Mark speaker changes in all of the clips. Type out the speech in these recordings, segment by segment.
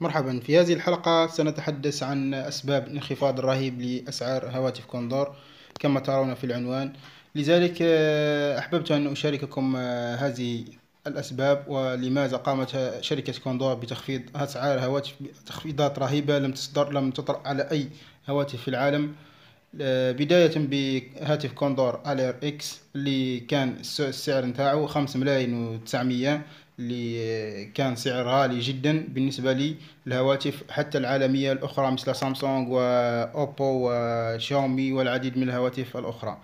Speaker 1: مرحبا في هذه الحلقة سنتحدث عن أسباب الانخفاض الرهيب لأسعار هواتف كوندور كما ترون في العنوان لذلك آه، أحببت أن أشارككم آه، هذه الأسباب ولماذا قامت شركة كوندور بتخفيض أسعار هواتف تخفيضات رهيبة لم تصدر لم تطرأ على أي هواتف في العالم آه، بداية بهاتف كوندور الير اكس اللي كان السعر نتاعو خمس ملايين وتسعمية اللي كان سعر غالي جدا بالنسبة لي الهواتف حتى العالمية الأخرى مثل سامسونج وأوبو وشاومي والعديد من الهواتف الأخرى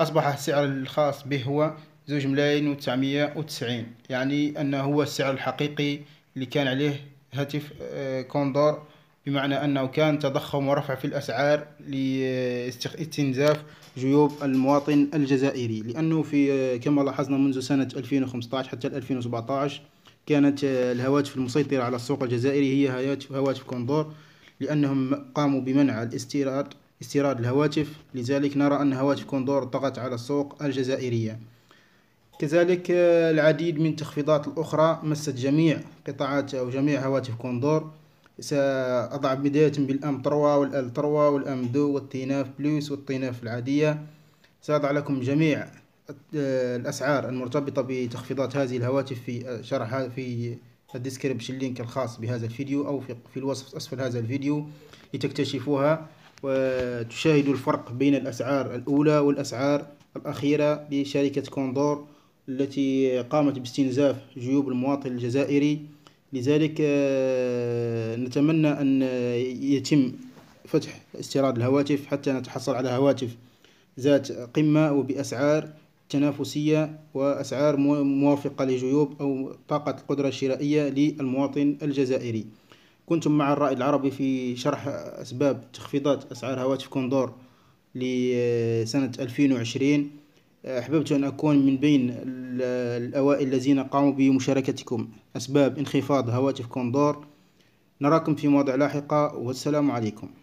Speaker 1: أصبح السعر الخاص به هو زوج ملايين وتسعمية وتسعين يعني أنه هو السعر الحقيقي اللي كان عليه هاتف آه، كوندور بمعنى أنه كان تضخم ورفع في الأسعار لاستنزاف جيوب المواطن الجزائري لأنه في كما لاحظنا منذ سنة 2015 حتى 2017 كانت آه، الهواتف المسيطرة على السوق الجزائري هي هواتف كوندور لأنهم قاموا بمنع الاستيراد استيراد الهواتف لذلك نرى أن هواتف كوندور طغت على السوق الجزائرية كذلك آه، العديد من التخفيضات الأخرى مست جميع قطاعات أو جميع هواتف كوندور سأضع بداية بالأم تروى والأل تروى والأم دو والتيناف بلوس والتيناف العادية سأضع لكم جميع الأسعار المرتبطة بتخفيضات هذه الهواتف في شرح في الديسكريبشن لينك الخاص بهذا الفيديو أو في الوصف أسفل هذا الفيديو لتكتشفوها وتشاهدوا الفرق بين الأسعار الأولى والأسعار الأخيرة لشركة كوندور التي قامت باستنزاف جيوب المواطن الجزائري لذلك آه، نتمنى أن يتم فتح استيراد الهواتف حتى نتحصل على هواتف ذات قمة وبأسعار تنافسية وأسعار موافقة لجيوب أو طاقة القدرة الشرائية للمواطن الجزائري كنتم مع الرأي العربي في شرح أسباب تخفيضات أسعار هواتف كوندور لسنة 2020 أحببت أن أكون من بين الأوائل الذين قاموا بمشاركتكم أسباب انخفاض هواتف كوندور نراكم في مواضع لاحقة والسلام عليكم